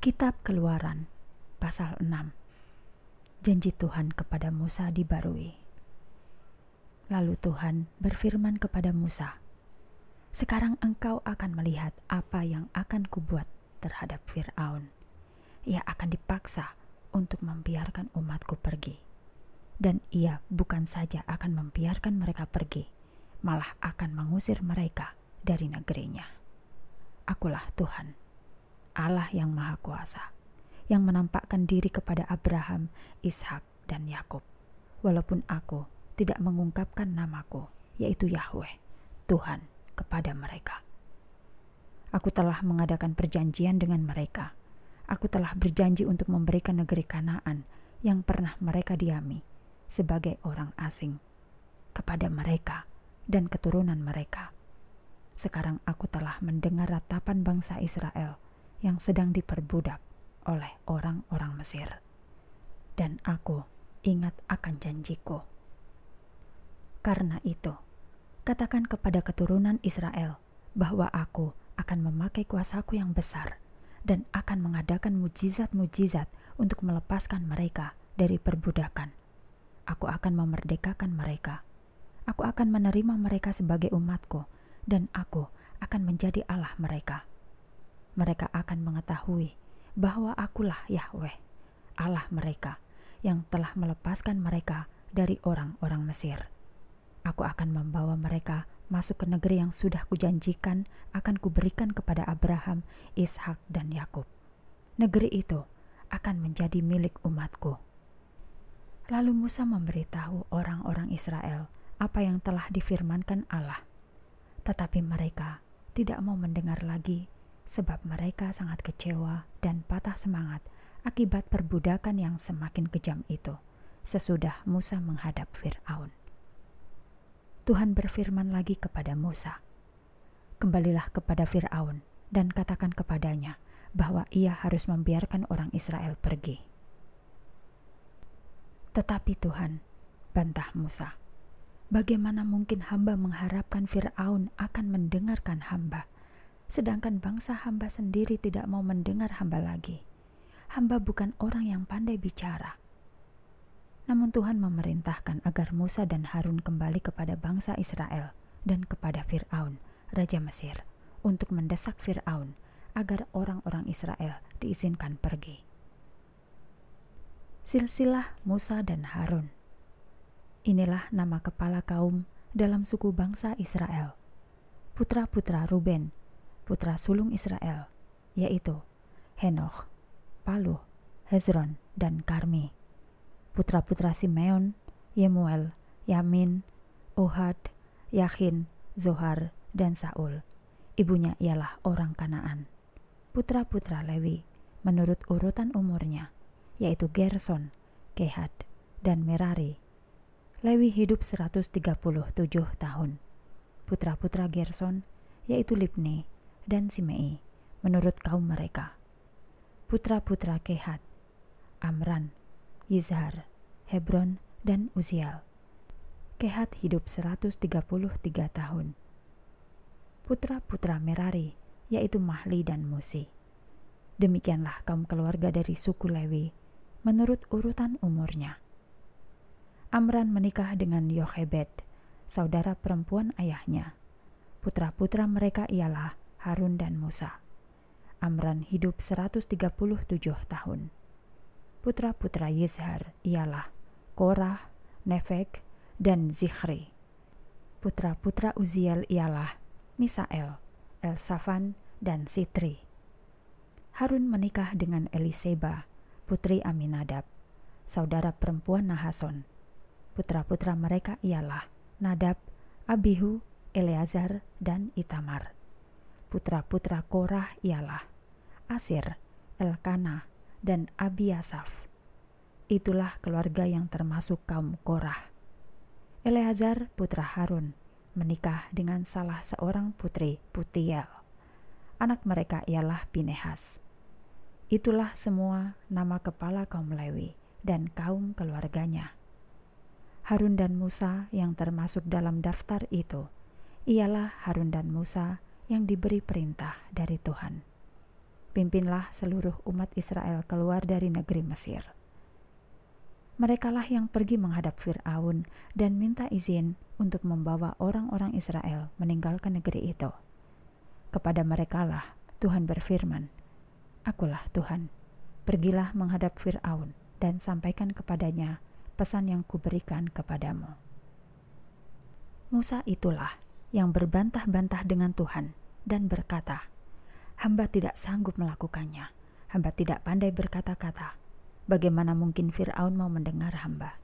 Kitab Keluaran pasal 6 Janji Tuhan kepada Musa dibarui Lalu Tuhan berfirman kepada Musa Sekarang engkau akan melihat apa yang akan kubuat terhadap Fir'aun Ia akan dipaksa untuk membiarkan umatku pergi Dan ia bukan saja akan membiarkan mereka pergi Malah akan mengusir mereka dari negerinya Akulah Tuhan Allah yang Maha Kuasa, yang menampakkan diri kepada Abraham, Ishak, dan Yakub. Walaupun aku tidak mengungkapkan namaku, yaitu Yahweh, Tuhan, kepada mereka. Aku telah mengadakan perjanjian dengan mereka. Aku telah berjanji untuk memberikan negeri Kanaan yang pernah mereka diami sebagai orang asing kepada mereka dan keturunan mereka. Sekarang aku telah mendengar ratapan bangsa Israel yang sedang diperbudak oleh orang-orang Mesir. Dan aku ingat akan janjiku. Karena itu, katakan kepada keturunan Israel bahwa aku akan memakai kuasaku yang besar dan akan mengadakan mujizat-mujizat untuk melepaskan mereka dari perbudakan. Aku akan memerdekakan mereka. Aku akan menerima mereka sebagai umatku dan aku akan menjadi Allah mereka mereka akan mengetahui bahwa Akulah Yahweh, Allah mereka, yang telah melepaskan mereka dari orang-orang Mesir. Aku akan membawa mereka masuk ke negeri yang sudah kujanjikan akan kuberikan kepada Abraham, Ishak, dan Yakub. Negeri itu akan menjadi milik umatku. Lalu Musa memberitahu orang-orang Israel apa yang telah difirmankan Allah, tetapi mereka tidak mau mendengar lagi sebab mereka sangat kecewa dan patah semangat akibat perbudakan yang semakin kejam itu sesudah Musa menghadap Firaun. Tuhan berfirman lagi kepada Musa, "Kembalilah kepada Firaun dan katakan kepadanya bahwa ia harus membiarkan orang Israel pergi." Tetapi Tuhan bantah Musa, "Bagaimana mungkin hamba mengharapkan Firaun akan mendengarkan hamba?" sedangkan bangsa hamba sendiri tidak mau mendengar hamba lagi. Hamba bukan orang yang pandai bicara. Namun Tuhan memerintahkan agar Musa dan Harun kembali kepada bangsa Israel dan kepada Firaun, raja Mesir, untuk mendesak Firaun agar orang-orang Israel diizinkan pergi. Silsilah Musa dan Harun. Inilah nama kepala kaum dalam suku bangsa Israel. Putra-putra Ruben putra sulung Israel, yaitu Henoch, Palu, Hezron, dan Karmi. Putra-putra Simeon, Yemuel, Yamin, Ohad, Yakin, Zohar, dan Saul. Ibunya ialah orang Kanaan. Putra-putra Lewi, menurut urutan umurnya, yaitu Gerson, Kehat, dan Merari. Lewi hidup 137 tahun. Putra-putra Gerson, yaitu Lipni dan Simei menurut kaum mereka. Putra-putra Kehat, Amran, Yizhar, Hebron, dan Uziel. Kehat hidup 133 tahun. Putra-putra Merari, yaitu Mahli dan Musi. Demikianlah kaum keluarga dari suku Lewi menurut urutan umurnya. Amran menikah dengan Yohebed, saudara perempuan ayahnya. Putra-putra mereka ialah Harun dan Musa. Amran hidup 137 tahun. Putra-putra Yizhar ialah Korah, Nefek, dan Zikri. Putra-putra Uziel ialah Misael, Elsafan, dan Sitri. Harun menikah dengan Eliseba, putri Aminadab, saudara perempuan Nahason. Putra-putra mereka ialah Nadab, Abihu, Eleazar, dan Itamar. Putra-putra Korah ialah Asir, Elkana, dan Abiasaf. Itulah keluarga yang termasuk kaum Korah. Eleazar putra Harun menikah dengan salah seorang putri Putiel. Anak mereka ialah Pinehas. Itulah semua nama kepala kaum Lewi dan kaum keluarganya. Harun dan Musa yang termasuk dalam daftar itu ialah Harun dan Musa yang diberi perintah dari Tuhan. Pimpinlah seluruh umat Israel keluar dari negeri Mesir. Merekalah yang pergi menghadap Firaun dan minta izin untuk membawa orang-orang Israel meninggalkan negeri itu. Kepada merekalah Tuhan berfirman, "Akulah Tuhan. Pergilah menghadap Firaun dan sampaikan kepadanya pesan yang kuberikan kepadamu." Musa itulah yang berbantah-bantah dengan Tuhan dan berkata, "Hamba tidak sanggup melakukannya. Hamba tidak pandai berkata-kata. Bagaimana mungkin Firaun mau mendengar hamba?"